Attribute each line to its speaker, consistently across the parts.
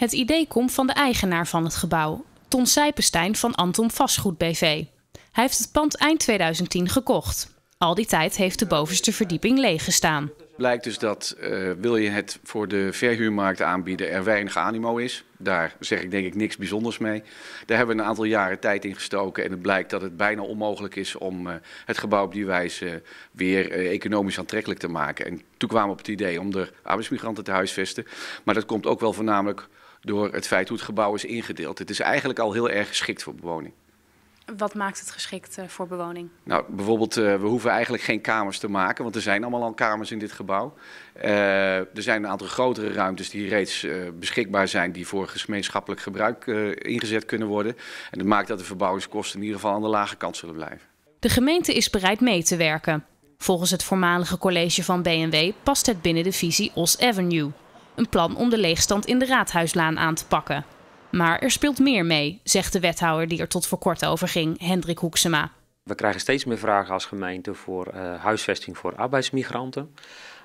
Speaker 1: Het idee komt van de eigenaar van het gebouw, Ton Sijpenstein van Anton Vastgoed BV. Hij heeft het pand eind 2010 gekocht. Al die tijd heeft de bovenste verdieping leeg gestaan.
Speaker 2: Blijkt dus dat eh, wil je het voor de verhuurmarkt aanbieden, er weinig animo is. Daar zeg ik denk ik niks bijzonders mee. Daar hebben we een aantal jaren tijd in gestoken en het blijkt dat het bijna onmogelijk is om eh, het gebouw op die wijze eh, weer economisch aantrekkelijk te maken. En toen kwamen we op het idee om er arbeidsmigranten te huisvesten. Maar dat komt ook wel voornamelijk door het feit hoe het gebouw is ingedeeld. Het is eigenlijk al heel erg geschikt voor bewoning.
Speaker 1: Wat maakt het geschikt eh, voor bewoning?
Speaker 2: Nou, bijvoorbeeld, eh, we hoeven eigenlijk geen kamers te maken, want er zijn allemaal al kamers in dit gebouw. Eh, er zijn een aantal grotere ruimtes die reeds beschikbaar zijn, die voor gemeenschappelijk gebruik ingezet kunnen worden. En dat maakt dat de verbouwingskosten in ieder geval aan de lage kant zullen blijven.
Speaker 1: De gemeente is bereid mee te werken. Volgens het voormalige college van BNW past het binnen de visie Os Avenue een plan om de leegstand in de Raadhuislaan aan te pakken. Maar er speelt meer mee, zegt de wethouder die er tot voor kort over ging, Hendrik Hoeksema.
Speaker 3: We krijgen steeds meer vragen als gemeente voor eh, huisvesting voor arbeidsmigranten.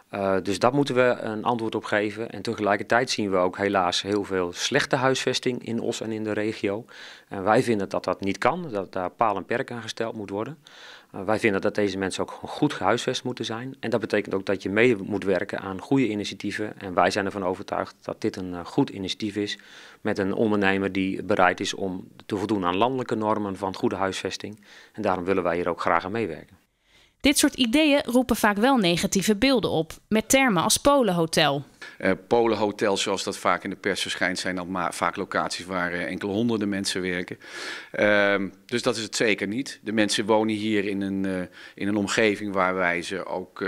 Speaker 3: Eh, dus daar moeten we een antwoord op geven. En tegelijkertijd zien we ook helaas heel veel slechte huisvesting in Os en in de regio. En wij vinden dat dat niet kan, dat daar paal en perk aan gesteld moet worden. Eh, wij vinden dat deze mensen ook goed gehuisvest moeten zijn. En dat betekent ook dat je mee moet werken aan goede initiatieven. En wij zijn ervan overtuigd dat dit een eh, goed initiatief is met een ondernemer die bereid is om te voldoen aan landelijke normen van goede huisvesting. En daarom willen wij hier ook graag aan meewerken.
Speaker 1: Dit soort ideeën roepen vaak wel negatieve beelden op, met termen als Polenhotel.
Speaker 2: Uh, Polenhotels, zoals dat vaak in de pers verschijnt, zijn dan vaak locaties waar eh, enkele honderden mensen werken. Ehm, dus dat is het zeker niet. De mensen wonen hier in een, eh, in een omgeving waar wij ze ook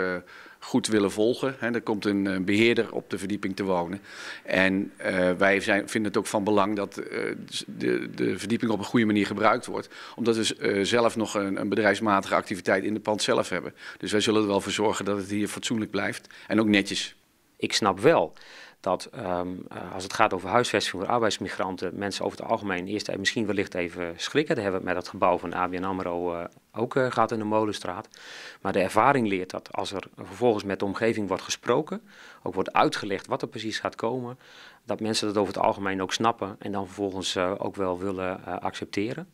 Speaker 2: goed willen volgen. He, er komt een, beheerder op de verdieping te wonen. En wij zijn, vinden het ook van belang dat de, de, verdieping op een goede manier gebruikt wordt. Omdat we zelf nog een, een, bedrijfsmatige activiteit in de pand zelf hebben. Dus wij zullen er wel voor zorgen dat het hier fatsoenlijk
Speaker 3: blijft en ook netjes ik snap wel dat ehm, eh, als het gaat over huisvesting voor arbeidsmigranten, mensen over het algemeen eerst even, misschien wellicht even schrikken. Daar hebben we met het gebouw van ABN AMRO uh, ook eh, gehad in de Molenstraat. Maar de ervaring leert dat als er vervolgens met de omgeving wordt gesproken, ook wordt uitgelegd wat er precies gaat komen, dat mensen dat over het algemeen ook snappen en dan vervolgens ook wel willen accepteren.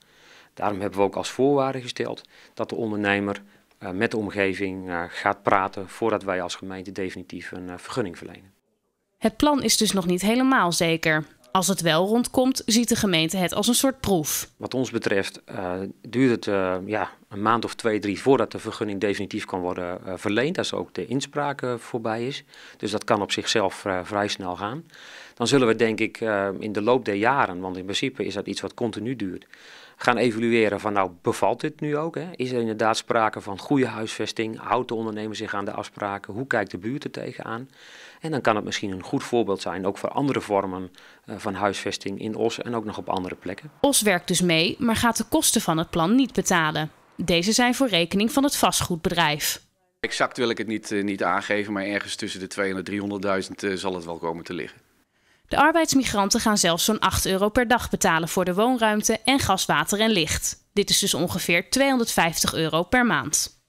Speaker 3: Daarom hebben we ook als voorwaarde gesteld dat de ondernemer eh, met de omgeving eh, gaat praten voordat wij als gemeente definitief een eh, vergunning verlenen.
Speaker 1: Het plan is dus nog niet helemaal zeker. Als het wel rondkomt, ziet de gemeente het als een soort proef.
Speaker 3: Wat ons betreft duurt het ja, een maand of twee, drie voordat de vergunning definitief kan worden verleend. Als ook de inspraak voorbij is. Dus dat kan op zichzelf vrij snel gaan. Dan zullen we denk ik in de loop der jaren, want in principe is dat iets wat continu duurt, gaan evalueren van nou bevalt dit nu ook? Hè? Is er inderdaad sprake van goede huisvesting? Houdt de ondernemer zich aan de afspraken? Hoe kijkt de buurt er tegenaan? En dan kan het misschien een goed voorbeeld zijn, ook voor andere vormen eh, van huisvesting in Os en ook nog op andere plekken.
Speaker 1: Os werkt dus mee, maar gaat de kosten van het plan niet betalen. Deze zijn voor rekening van het vastgoedbedrijf.
Speaker 2: Exact
Speaker 3: wil ik het niet, eh, niet
Speaker 2: aangeven, maar ergens tussen de 200.000 en 300.000 eh, zal het wel komen te liggen.
Speaker 1: De arbeidsmigranten gaan zelfs zo'n 8 euro per dag betalen voor de woonruimte en gas, water en licht. Dit is dus ongeveer 250 euro per maand.